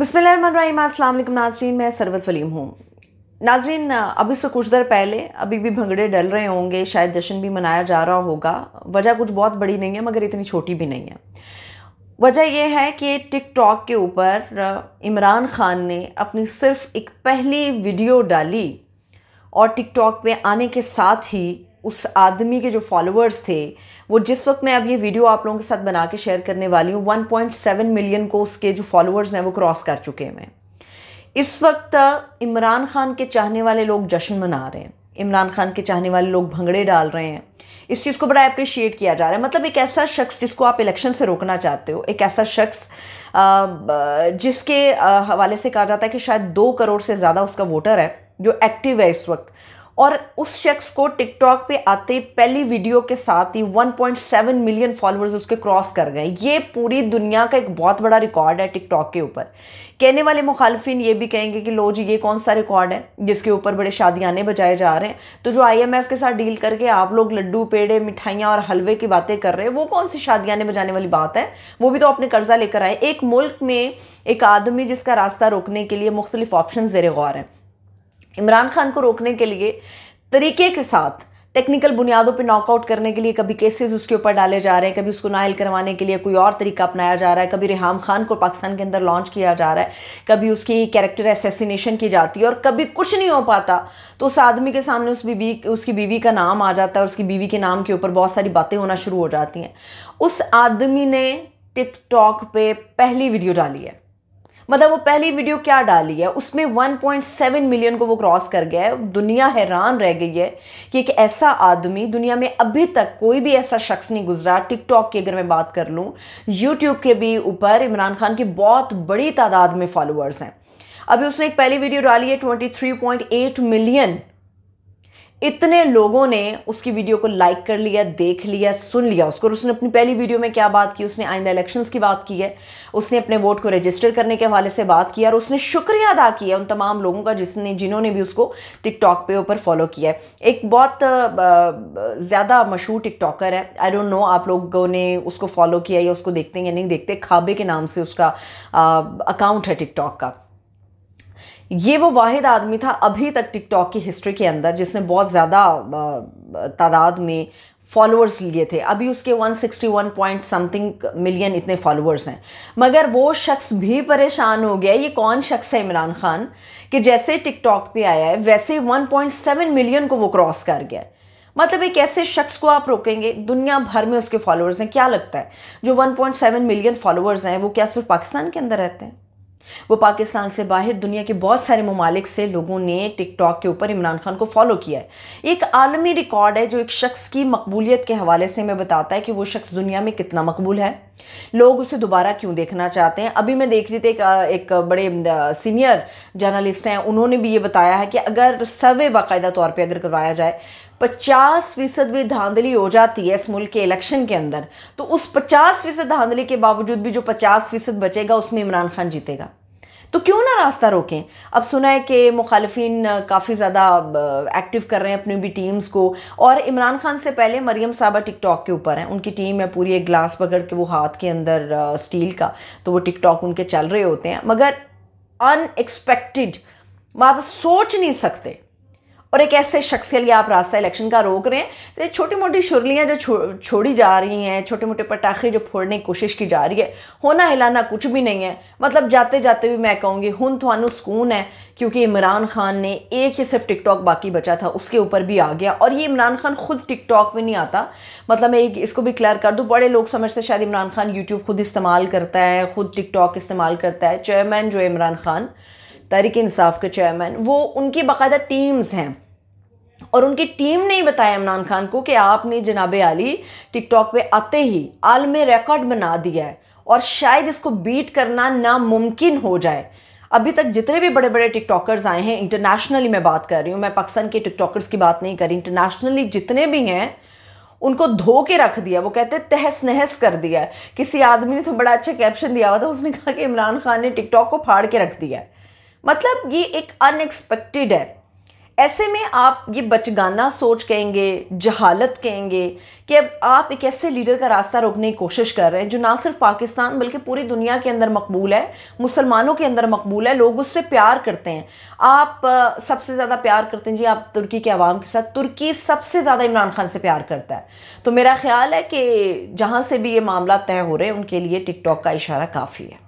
बिस्मिल्लाम असल नाजरीन मैं सरवत वलीम हूँ नाजरीन अभी से कुछ देर पहले अभी भी भंगड़े डल रहे होंगे शायद जश्न भी मनाया जा रहा होगा वजह कुछ बहुत बड़ी नहीं है मगर इतनी छोटी भी नहीं है वजह यह है कि टिकटॉक के ऊपर इमरान खान ने अपनी सिर्फ एक पहली वीडियो डाली और टिकटॉक पे आने के साथ ही उस आदमी के जो फॉलोअर्स थे वो जिस वक्त मैं अब ये वीडियो आप लोगों के साथ बना के शेयर करने वाली हूँ 1.7 मिलियन को उसके जो फॉलोअर्स हैं वो क्रॉस कर चुके हैं इस वक्त uh, इमरान खान के चाहने वाले लोग जश्न मना रहे हैं इमरान खान के चाहने वाले लोग भंगड़े डाल रहे हैं इस चीज़ को बड़ा अप्रिशिएट किया जा रहा है मतलब एक ऐसा शख्स जिसको आप इलेक्शन से रोकना चाहते हो एक ऐसा शख्स uh, जिसके uh, हवाले से कहा जाता है कि शायद दो करोड़ से ज़्यादा उसका वोटर है जो एक्टिव है इस वक्त और उस शख्स को टिकटॉक पे आते पहली वीडियो के साथ ही 1.7 मिलियन फॉलोअर्स उसके क्रॉस कर गए ये पूरी दुनिया का एक बहुत बड़ा रिकॉर्ड है टिकटॉक के ऊपर कहने वाले मुखालफिन ये भी कहेंगे कि लो जी ये कौन सा रिकॉर्ड है जिसके ऊपर बड़े शादियाने बजाए जा रहे हैं तो जो आईएमएफ के साथ डील करके आप लोग लड्डू पेड़े मिठाइयाँ और हलवे की बातें कर रहे हैं वो कौन सी शादियाने बजाने वाली बात है वो भी तो अपने कर्जा लेकर आए एक मुल्क में एक आदमी जिसका रास्ता रोकने के लिए मुख्तलिफ ऑप्शन जेरे गौर हैं इमरान खान को रोकने के लिए तरीके के साथ टेक्निकल बुनियादों पे नॉकआउट करने के लिए कभी केसेस उसके ऊपर डाले जा रहे हैं कभी उसको नायल करवाने के लिए कोई और तरीका अपनाया जा रहा है कभी रिहाम खान को पाकिस्तान के अंदर लॉन्च किया जा रहा है कभी उसकी कैरेक्टर एसेसिनेशन की जाती है और कभी कुछ नहीं हो पाता तो उस आदमी के सामने उस बीवी उसकी बीवी का नाम आ जाता है उसकी बीवी के नाम के ऊपर बहुत सारी बातें होना शुरू हो जाती हैं उस आदमी ने टिकटॉक पे पहली वीडियो डाली है मतलब वो पहली वीडियो क्या डाली है उसमें 1.7 मिलियन को वो क्रॉस कर गया है दुनिया हैरान रह गई है कि एक ऐसा आदमी दुनिया में अभी तक कोई भी ऐसा शख्स नहीं गुजरा टिकटॉक की अगर मैं बात कर लूँ यूट्यूब के भी ऊपर इमरान खान की बहुत बड़ी तादाद में फॉलोअर्स हैं अभी उसने एक पहली वीडियो डाली है 23.8 मिलियन इतने लोगों ने उसकी वीडियो को लाइक कर लिया देख लिया सुन लिया उसको और उसने अपनी पहली वीडियो में क्या बात की उसने आइंदा इलेक्शंस की बात की है उसने अपने वोट को रजिस्टर करने के हवाले से बात किया और उसने शुक्रिया अदा किया उन तमाम लोगों का जिसने जिन्होंने भी उसको टिकटॉक पे ऊपर फॉलो किया है एक बहुत ज़्यादा मशहूर टिकटॉकर है आई डोंट नो आप लोगों ने उसको फॉलो किया या उसको देखते हैं या नहीं देखते खाबे के नाम से उसका अकाउंट है टिकटॉक का ये वो वाहिद आदमी था अभी तक टिकटॉक की हिस्ट्री के अंदर जिसने बहुत ज़्यादा तादाद में फॉलोअर्स लिए थे अभी उसके 161 पॉइंट समथिंग मिलियन इतने फॉलोअर्स हैं मगर वो शख्स भी परेशान हो गया ये कौन शख्स है इमरान खान कि जैसे टिकटॉक पे आया है वैसे 1.7 मिलियन को वो क्रॉस कर गया है मतलब एक ऐसे शख्स को आप रोकेंगे दुनिया भर में उसके फॉलोअर्स हैं क्या लगता है जो 1.7 मिलियन फॉलोअर्स हैं वो क्या सिर्फ पाकिस्तान के अंदर रहते हैं वो पाकिस्तान से बाहर दुनिया के बहुत सारे ममालिक से लोगों ने टिकटॉक के ऊपर इमरान खान को फॉलो किया है एक आलमी रिकॉर्ड है जो एक शख्स की मकबूलियत के हवाले से मैं बताता है कि वो शख्स दुनिया में कितना मकबूल है लोग उसे दोबारा क्यों देखना चाहते हैं अभी मैं देख रही थी एक, एक बड़े सीनियर जर्नलिस्ट हैं उन्होंने भी ये बताया है कि अगर सर्वे बाकायदा तौर पर अगर करवाया जाए पचास फीसद भी धांधली हो जाती है इस मुल्क के इलेक्शन के अंदर तो उस पचास फीसद धांधली के बावजूद भी जो पचास फीसद बचेगा उसमें इमरान खान जीतेगा तो क्यों ना रास्ता रोकें अब सुना है कि मुखालफन काफ़ी ज़्यादा एक्टिव कर रहे हैं अपनी भी टीम्स को और इमरान खान से पहले मरियम साहबा टिकटॉक के ऊपर हैं उनकी टीम है पूरी एक ग्लास पकड़ के वो हाथ के अंदर स्टील का तो वो टिकटॉक उनके चल रहे होते हैं मगर अनएक्सपेक्टेड आप सोच नहीं सकते और एक ऐसे शख्स के लिए आप रास्ता इलेक्शन का रोक रहे हैं तो छोटी मोटी शुरलियाँ जो छो, छोड़ी जा रही हैं छोटे मोटे पटाखे जो फोड़ने की कोशिश की जा रही है होना हिलाना कुछ भी नहीं है मतलब जाते जाते भी मैं कहूँगी हूँ थानू सुकून है क्योंकि इमरान खान ने एक ही सिर्फ टिकटॉक बाकी बचा था उसके ऊपर भी आ गया और ये इमरान खान खुद टिकटॉक में नहीं आता मतलब मैं एक इसको भी क्लियर कर दूँ बड़े लोग समझते शायद इमरान खान यूट्यूब खुद इस्तेमाल करता है खुद टिकटॉक इस्तेमाल करता है चेयरमैन जो है इमरान खान तहरीक इंसाफ के चेयरमैन वो उनकी बाकायदा टीम्स हैं और उनकी टीम ने ही बताया इमरान खान को कि आपने जनाब आली टिकटॉक पे आते ही आलम रिकॉर्ड बना दिया है और शायद इसको बीट करना नामुमकिन हो जाए अभी तक जितने भी बड़े बड़े टिकटॉकर्स आए हैं इंटरनेशनली मैं बात कर रही हूँ मैं पाकिस्तान के टिकटॉकर्स की बात नहीं कर रही इंटरनेशनली जितने भी हैं उनको धो के रख दिया वो कहते हैं तहस नहस कर दिया किसी आदमी ने तो बड़ा अच्छा कैप्शन दिया हुआ था उसने कहा कि इमरान खान ने टिकटॉक को फाड़ के रख दिया है मतलब ये एक अनएक्सपेक्टेड है ऐसे में आप ये बचगाना सोच कहेंगे जहालत कहेंगे कि अब आप एक ऐसे लीडर का रास्ता रोकने की कोशिश कर रहे हैं जो ना सिर्फ पाकिस्तान बल्कि पूरी दुनिया के अंदर मकबूल है मुसलमानों के अंदर मकबूल है लोग उससे प्यार करते हैं आप सबसे ज़्यादा प्यार करते हैं जी आप तुर्की के आवाम के साथ तुर्की सबसे ज़्यादा इमरान खान से प्यार करता है तो मेरा ख्याल है कि जहाँ से भी ये मामला तय हो रहे हैं उनके लिए टिकटॉक का इशारा काफ़ी है